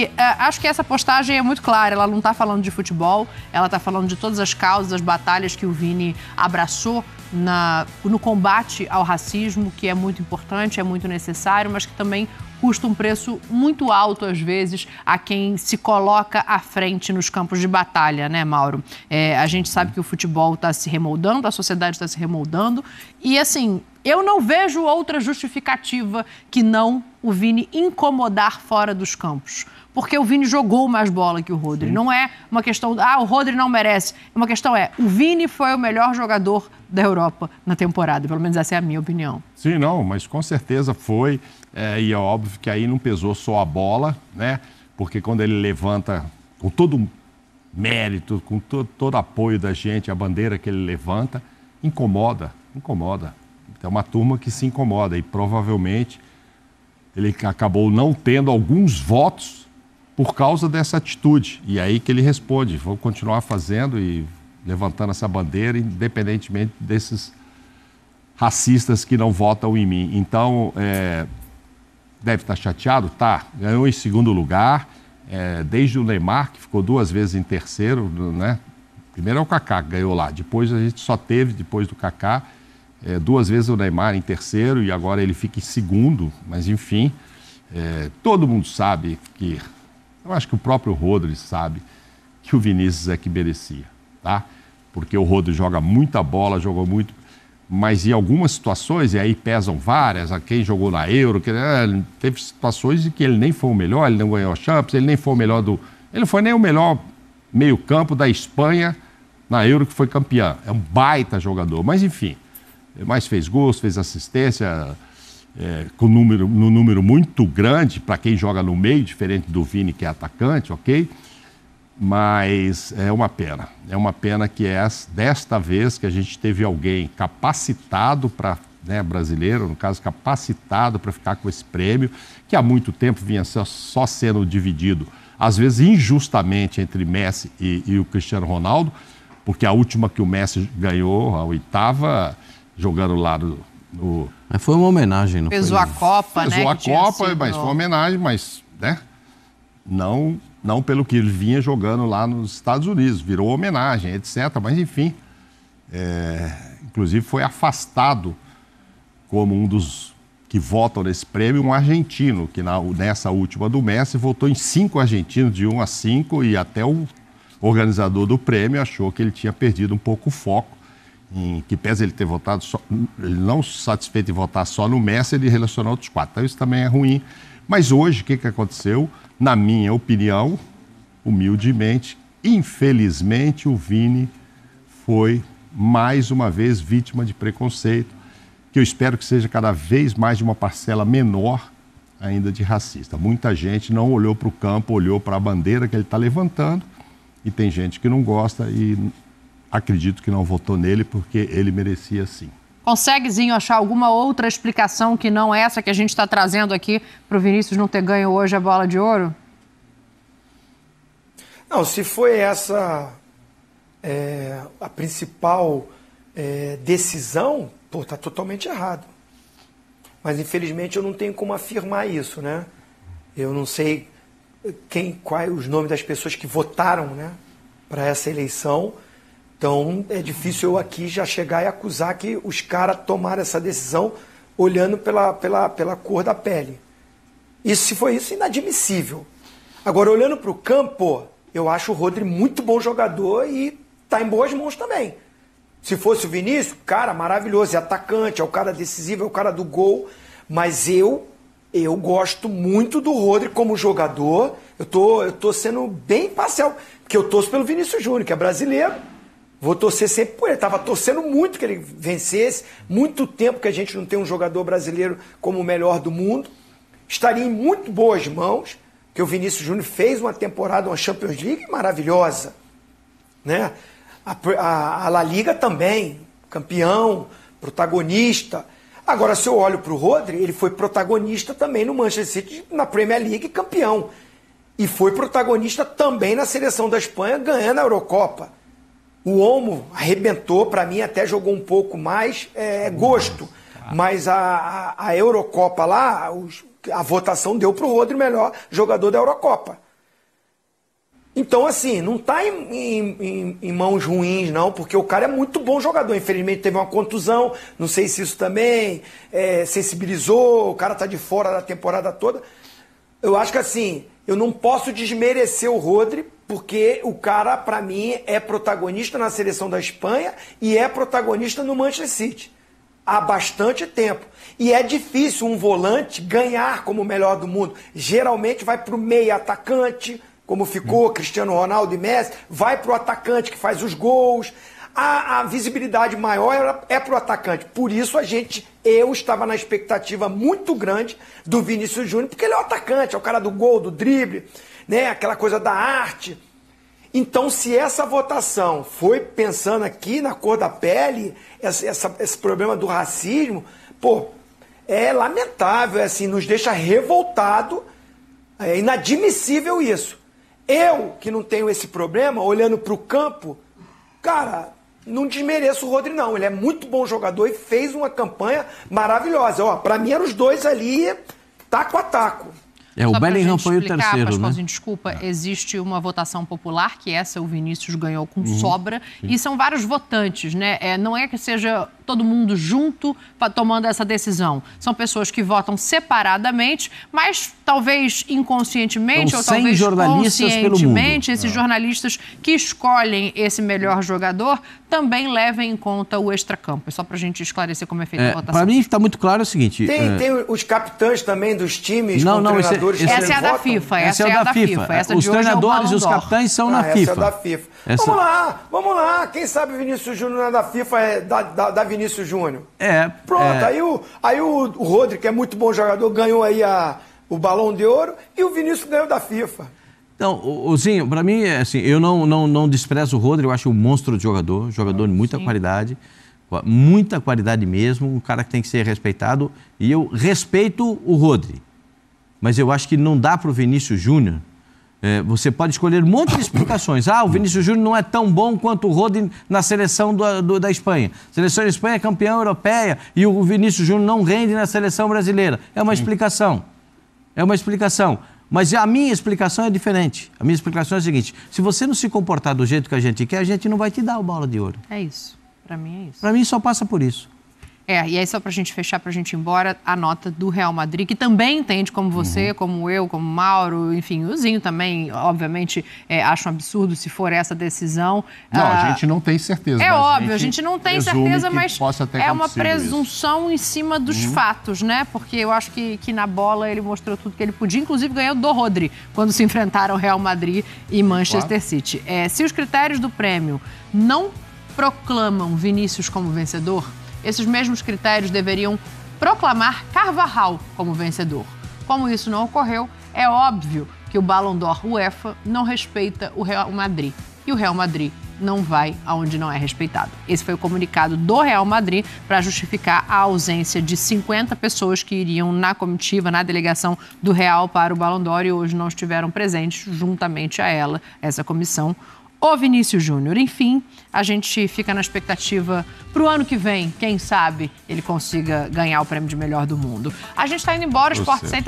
E é, uh, acho que essa postagem é muito clara. Ela não está falando de futebol, ela está falando de todas as causas, as batalhas que o Vini abraçou na, no combate ao racismo, que é muito importante, é muito necessário, mas que também custa um preço muito alto, às vezes, a quem se coloca à frente nos campos de batalha, né, Mauro? É, a gente sabe que o futebol está se remoldando, a sociedade está se remoldando, e assim. Eu não vejo outra justificativa que não o Vini incomodar fora dos campos porque o Vini jogou mais bola que o Rodri. Sim. Não é uma questão, ah, o Rodri não merece. Uma questão é, o Vini foi o melhor jogador da Europa na temporada, pelo menos essa é a minha opinião. Sim, não, mas com certeza foi, é, e é óbvio que aí não pesou só a bola, né? Porque quando ele levanta com todo mérito, com todo, todo apoio da gente, a bandeira que ele levanta, incomoda, incomoda. É uma turma que se incomoda e provavelmente ele acabou não tendo alguns votos por causa dessa atitude. E aí que ele responde: vou continuar fazendo e levantando essa bandeira, independentemente desses racistas que não votam em mim. Então, é, deve estar chateado? Tá. Ganhou em segundo lugar, é, desde o Neymar, que ficou duas vezes em terceiro, né? Primeiro é o Kaká que ganhou lá, depois a gente só teve, depois do Kaká, é, duas vezes o Neymar em terceiro e agora ele fica em segundo, mas enfim, é, todo mundo sabe que eu acho que o próprio Rodri sabe que o Vinícius é que merecia, tá? Porque o Rodri joga muita bola, jogou muito, mas em algumas situações, e aí pesam várias, a quem jogou na Euro, que, é, teve situações em que ele nem foi o melhor, ele não ganhou a Champions, ele nem foi o melhor do... Ele não foi nem o melhor meio-campo da Espanha na Euro, que foi campeão É um baita jogador, mas enfim, mais fez gols, fez assistência é, com número, no número muito grande para quem joga no meio, diferente do Vini, que é atacante, ok? Mas é uma pena. É uma pena que é desta vez que a gente teve alguém capacitado para, né, brasileiro, no caso, capacitado para ficar com esse prêmio, que há muito tempo vinha só sendo dividido, às vezes injustamente, entre Messi e, e o Cristiano Ronaldo, porque a última que o Messi ganhou, a oitava, jogando lá no, o... Mas foi uma homenagem, não Pesou foi? Pesou a Copa, Pesou né? Pesou a Copa, sido... mas foi uma homenagem, mas né? não, não pelo que ele vinha jogando lá nos Estados Unidos. Virou homenagem, etc. Mas, enfim, é... inclusive foi afastado como um dos que votam nesse prêmio, um argentino, que na, nessa última do Messi votou em cinco argentinos, de um a cinco, e até o organizador do prêmio achou que ele tinha perdido um pouco o foco em que pese ele ter votado, só, ele não satisfeito em votar só no Messi, ele relacionou outros quatro. Então isso também é ruim. Mas hoje, o que, que aconteceu? Na minha opinião, humildemente, infelizmente, o Vini foi mais uma vez vítima de preconceito, que eu espero que seja cada vez mais de uma parcela menor ainda de racista. Muita gente não olhou para o campo, olhou para a bandeira que ele está levantando, e tem gente que não gosta e acredito que não votou nele porque ele merecia sim. Consegue Zinho achar alguma outra explicação que não essa que a gente está trazendo aqui para o Vinícius não ter ganho hoje a bola de ouro? Não, se foi essa é, a principal é, decisão, pô, tá totalmente errado. Mas infelizmente eu não tenho como afirmar isso, né? Eu não sei quem, quais os nomes das pessoas que votaram, né, para essa eleição então é difícil eu aqui já chegar e acusar que os caras tomaram essa decisão olhando pela, pela, pela cor da pele. Isso, se foi isso, inadmissível. Agora, olhando para o campo, eu acho o Rodri muito bom jogador e tá em boas mãos também. Se fosse o Vinícius, cara, maravilhoso, é atacante, é o cara decisivo, é o cara do gol. Mas eu, eu gosto muito do Rodri como jogador. Eu tô, eu tô sendo bem parcial, porque eu torço pelo Vinícius Júnior, que é brasileiro Vou torcer sempre por ele. Estava torcendo muito que ele vencesse. Muito tempo que a gente não tem um jogador brasileiro como o melhor do mundo. Estaria em muito boas mãos, que o Vinícius Júnior fez uma temporada, uma Champions League maravilhosa. Né? A, a, a La Liga também, campeão, protagonista. Agora, se eu olho para o Rodri, ele foi protagonista também no Manchester City, na Premier League, campeão. E foi protagonista também na seleção da Espanha, ganhando a Eurocopa. O Olmo arrebentou, para mim até jogou um pouco mais é, gosto. Mas a, a, a Eurocopa lá, os, a votação deu para o Rodri melhor jogador da Eurocopa. Então, assim, não está em, em, em, mãos ruins, não, porque o cara é muito bom jogador. Infelizmente teve uma contusão, não sei se isso também é, sensibilizou, o cara está de fora da temporada toda. Eu acho que assim, eu não posso desmerecer o Rodri porque o cara, para mim, é protagonista na seleção da Espanha e é protagonista no Manchester City há bastante tempo. E é difícil um volante ganhar como o melhor do mundo. Geralmente vai para o meio atacante, como ficou hum. Cristiano Ronaldo e Messi, vai para o atacante que faz os gols. A, a visibilidade maior é para o atacante. Por isso a gente, eu estava na expectativa muito grande do Vinícius Júnior, porque ele é o atacante, é o cara do gol, do drible né, aquela coisa da arte. Então, se essa votação foi pensando aqui na cor da pele, essa, essa, esse problema do racismo, pô, é lamentável, é assim, nos deixa revoltado, é inadmissível isso. Eu, que não tenho esse problema, olhando para o campo, cara, não desmereço o Rodri, não. Ele é muito bom jogador e fez uma campanha maravilhosa. Ó, para mim eram os dois ali, taco a taco. É, o Só Bellingham foi o terceiro, Mas né? desculpa, é. existe uma votação popular, que essa o Vinícius ganhou com uhum, sobra, sim. e são vários votantes, né? É, não é que seja todo mundo junto tomando essa decisão. São pessoas que votam separadamente, mas talvez inconscientemente então, ou talvez conscientemente, esses ah. jornalistas que escolhem esse melhor jogador também levem em conta o extracampo. É só para a gente esclarecer como é feita é, a votação. Para mim está muito claro o seguinte... Tem, é... tem, os capitães também dos times não, não, esse, é- esse é Essa é a da FIFA. Essa, é essa é a da FIFA. FIFA. Essa os treinadores e é os capitães são ah, na FIFA. Essa é da FIFA. Essa... Vamos lá, vamos lá. Quem sabe Vinícius Júnior é da FIFA, é da, da, da Vinícius Vinícius Júnior. É. Pronto, é... aí, o, aí o, o Rodri, que é muito bom jogador, ganhou aí a, o Balão de Ouro e o Vinícius ganhou da FIFA. Então, Ozinho, para mim, é assim, eu não, não, não desprezo o Rodri, eu acho um monstro de jogador, jogador ah, de muita sim. qualidade, muita qualidade mesmo, um cara que tem que ser respeitado. E eu respeito o Rodri, mas eu acho que não dá para o Vinícius Júnior é, você pode escolher um monte de explicações. Ah, o Vinícius Júnior não é tão bom quanto o Rodin na seleção do, do, da Espanha. A seleção da Espanha é campeã europeia e o Vinícius Júnior não rende na seleção brasileira. É uma Sim. explicação. É uma explicação. Mas a minha explicação é diferente. A minha explicação é a seguinte: se você não se comportar do jeito que a gente quer, a gente não vai te dar o bola de ouro. É isso. Para mim é isso. Para mim só passa por isso. É, e aí só para a gente fechar, para a gente ir embora, a nota do Real Madrid, que também entende como você, uhum. como eu, como Mauro, enfim, o Zinho também, obviamente, é, acha um absurdo se for essa decisão. Não, ah, a gente não tem certeza. É óbvio, a gente não tem certeza, mas é uma presunção isso. em cima dos uhum. fatos, né? Porque eu acho que, que na bola ele mostrou tudo que ele podia, inclusive ganhou do Rodri, quando se enfrentaram Real Madrid e Manchester claro. City. É, se os critérios do prêmio não proclamam Vinícius como vencedor esses mesmos critérios deveriam proclamar Carvajal como vencedor. Como isso não ocorreu, é óbvio que o Ballon d'Or UEFA não respeita o Real Madrid e o Real Madrid não vai aonde não é respeitado. Esse foi o comunicado do Real Madrid para justificar a ausência de 50 pessoas que iriam na comitiva, na delegação do Real para o Ballon d'Or e hoje não estiveram presentes juntamente a ela, essa comissão o Vinícius Júnior. Enfim, a gente fica na expectativa para o ano que vem, quem sabe ele consiga ganhar o prêmio de melhor do mundo. A gente está indo embora, o Sport Center.